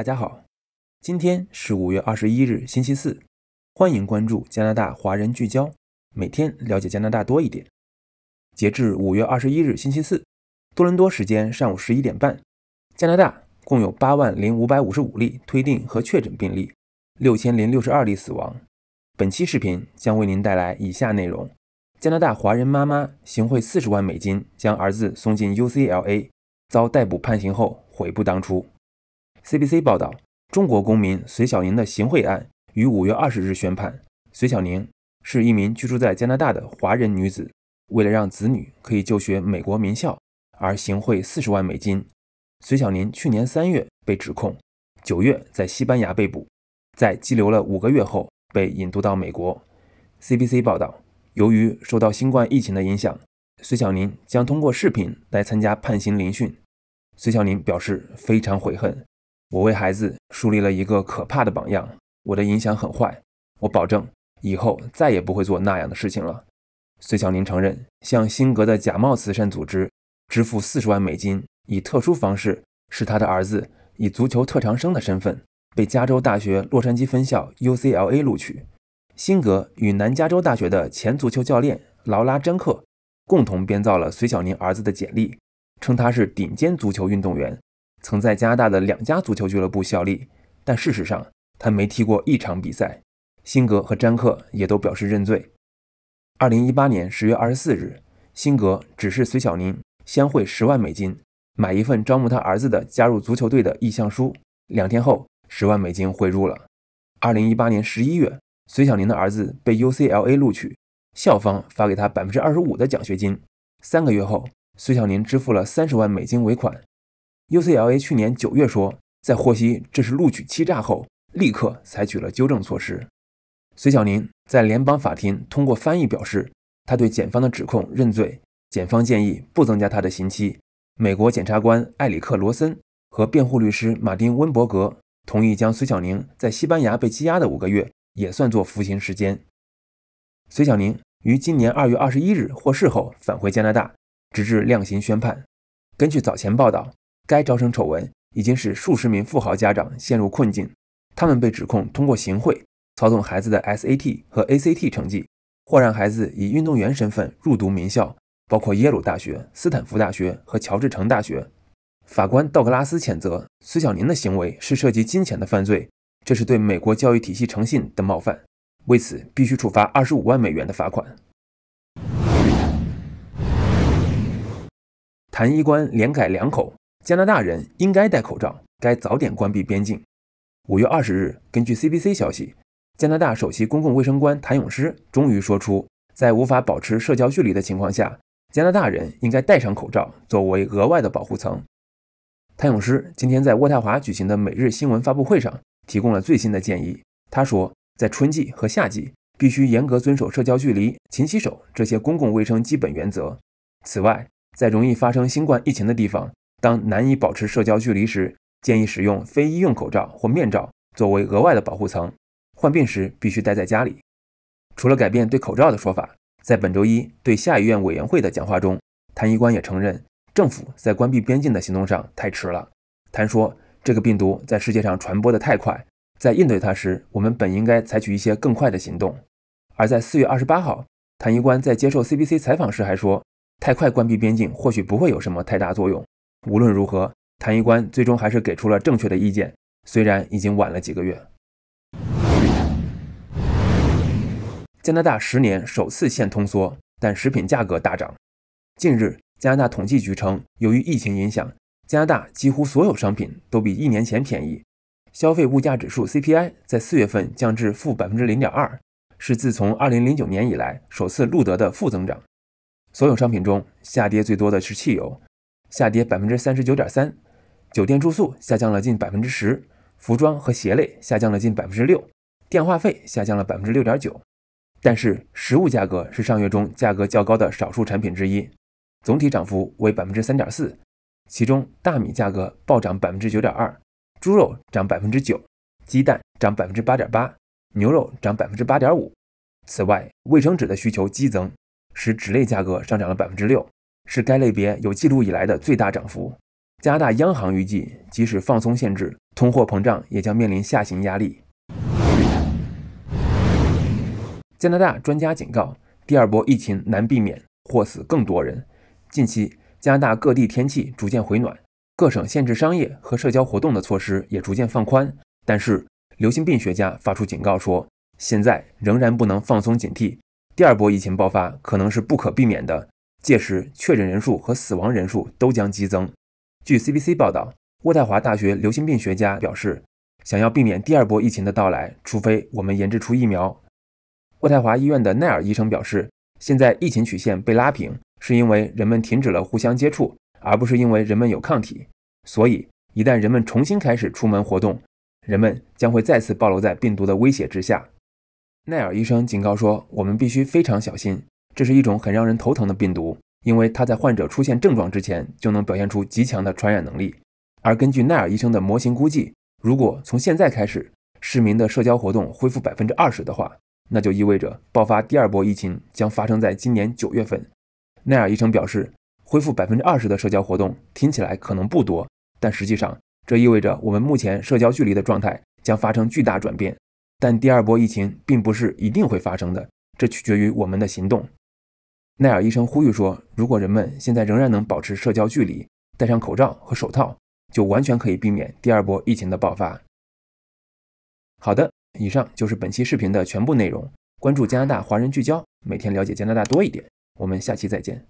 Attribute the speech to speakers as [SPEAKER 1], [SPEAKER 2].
[SPEAKER 1] 大家好，今天是五月二十一日星期四，欢迎关注加拿大华人聚焦，每天了解加拿大多一点。截至五月二十一日星期四，多伦多时间上午十一点半，加拿大共有八万零五百五十五例推定和确诊病例，六千零六十二例死亡。本期视频将为您带来以下内容：加拿大华人妈妈行贿四十万美金，将儿子送进 UCLA，遭逮捕判刑后悔不当初。CBC 报道，中国公民隋小宁的行贿案于五月二十日宣判。隋小宁是一名居住在加拿大的华人女子，为了让子女可以就学美国名校而行贿四十万美金。隋小宁去年三月被指控，九月在西班牙被捕，在拘留了五个月后被引渡到美国。CBC 报道，由于受到新冠疫情的影响，隋小宁将通过视频来参加判刑聆讯。隋小宁表示非常悔恨。我为孩子树立了一个可怕的榜样，我的影响很坏。我保证以后再也不会做那样的事情了。隋小林承认，向辛格的假冒慈善组织支付四十万美金，以特殊方式使他的儿子以足球特长生的身份被加州大学洛杉矶分校 （UCLA） 录取。辛格与南加州大学的前足球教练劳拉·詹克共同编造了隋小林儿子的简历，称他是顶尖足球运动员。曾在加拿大的两家足球俱乐部效力，但事实上他没踢过一场比赛。辛格和詹克也都表示认罪。二零一八年十月二十四日，辛格指示隋小宁先汇十万美金，买一份招募他儿子的加入足球队的意向书。两天后，十万美金汇入了。二零一八年十一月，隋小宁的儿子被 UCLA 录取，校方发给他百分之二十五的奖学金。三个月后，隋小宁支付了三十万美金尾款。UCLA 去年九月说，在获悉这是录取欺诈后，立刻采取了纠正措施。隋小宁在联邦法庭通过翻译表示，他对检方的指控认罪。检方建议不增加他的刑期。美国检察官埃里克·罗森和辩护律师马丁·温伯格同意将隋小宁在西班牙被羁押的五个月也算作服刑时间。隋小宁于今年二月二十一日获释后返回加拿大，直至量刑宣判。根据早前报道。该招生丑闻已经使数十名富豪家长陷入困境，他们被指控通过行贿操纵孩子的 SAT 和 ACT 成绩，或让孩子以运动员身份入读名校，包括耶鲁大学、斯坦福大学和乔治城大学。法官道格拉斯谴责孙小宁的行为是涉及金钱的犯罪，这是对美国教育体系诚信的冒犯。为此，必须处罚二十五万美元的罚款。谭一官连改两口。加拿大人应该戴口罩，该早点关闭边境。五月二十日，根据 CBC 消息，加拿大首席公共卫生官谭咏诗终于说出，在无法保持社交距离的情况下，加拿大人应该戴上口罩作为额外的保护层。谭咏诗今天在渥太华举行的每日新闻发布会上提供了最新的建议。他说，在春季和夏季，必须严格遵守社交距离、勤洗手这些公共卫生基本原则。此外，在容易发生新冠疫情的地方。当难以保持社交距离时，建议使用非医用口罩或面罩作为额外的保护层。患病时必须待在家里。除了改变对口罩的说法，在本周一对下议院委员会的讲话中，谭医官也承认政府在关闭边境的行动上太迟了。谭说：“这个病毒在世界上传播的太快，在应对它时，我们本应该采取一些更快的行动。”而在四月二十八号，谭医官在接受 CBC 采访时还说：“太快关闭边境或许不会有什么太大作用。”无论如何，谭一官最终还是给出了正确的意见，虽然已经晚了几个月。加拿大十年首次现通缩，但食品价格大涨。近日，加拿大统计局称，由于疫情影响，加拿大几乎所有商品都比一年前便宜。消费物价指数 CPI 在四月份降至负百分之零点二，是自从二零零九年以来首次录得的负增长。所有商品中，下跌最多的是汽油。下跌百分之三十九点三，酒店住宿下降了近百分之十，服装和鞋类下降了近百分之六，电话费下降了百分之六点九。但是，食物价格是上月中价格较高的少数产品之一，总体涨幅为百分之三点四。其中，大米价格暴涨百分之九点二，猪肉涨百分之九，鸡蛋涨百分之八点八，牛肉涨百分之八点五。此外，卫生纸的需求激增，使纸类价格上涨了百分之六。是该类别有记录以来的最大涨幅。加拿大央行预计，即使放松限制，通货膨胀也将面临下行压力。加拿大专家警告，第二波疫情难避免，或死更多人。近期，加拿大各地天气逐渐回暖，各省限制商业和社交活动的措施也逐渐放宽。但是，流行病学家发出警告说，现在仍然不能放松警惕，第二波疫情爆发可能是不可避免的。届时，确诊人数和死亡人数都将激增。据 CBC 报道，渥太华大学流行病学家表示，想要避免第二波疫情的到来，除非我们研制出疫苗。渥太华医院的奈尔医生表示，现在疫情曲线被拉平，是因为人们停止了互相接触，而不是因为人们有抗体。所以，一旦人们重新开始出门活动，人们将会再次暴露在病毒的威胁之下。奈尔医生警告说，我们必须非常小心。这是一种很让人头疼的病毒，因为它在患者出现症状之前就能表现出极强的传染能力。而根据奈尔医生的模型估计，如果从现在开始市民的社交活动恢复百分之二十的话，那就意味着爆发第二波疫情将发生在今年九月份。奈尔医生表示，恢复百分之二十的社交活动听起来可能不多，但实际上这意味着我们目前社交距离的状态将发生巨大转变。但第二波疫情并不是一定会发生的，这取决于我们的行动。奈尔医生呼吁说：“如果人们现在仍然能保持社交距离，戴上口罩和手套，就完全可以避免第二波疫情的爆发。”好的，以上就是本期视频的全部内容。关注加拿大华人聚焦，每天了解加拿大多一点。我们下期再见。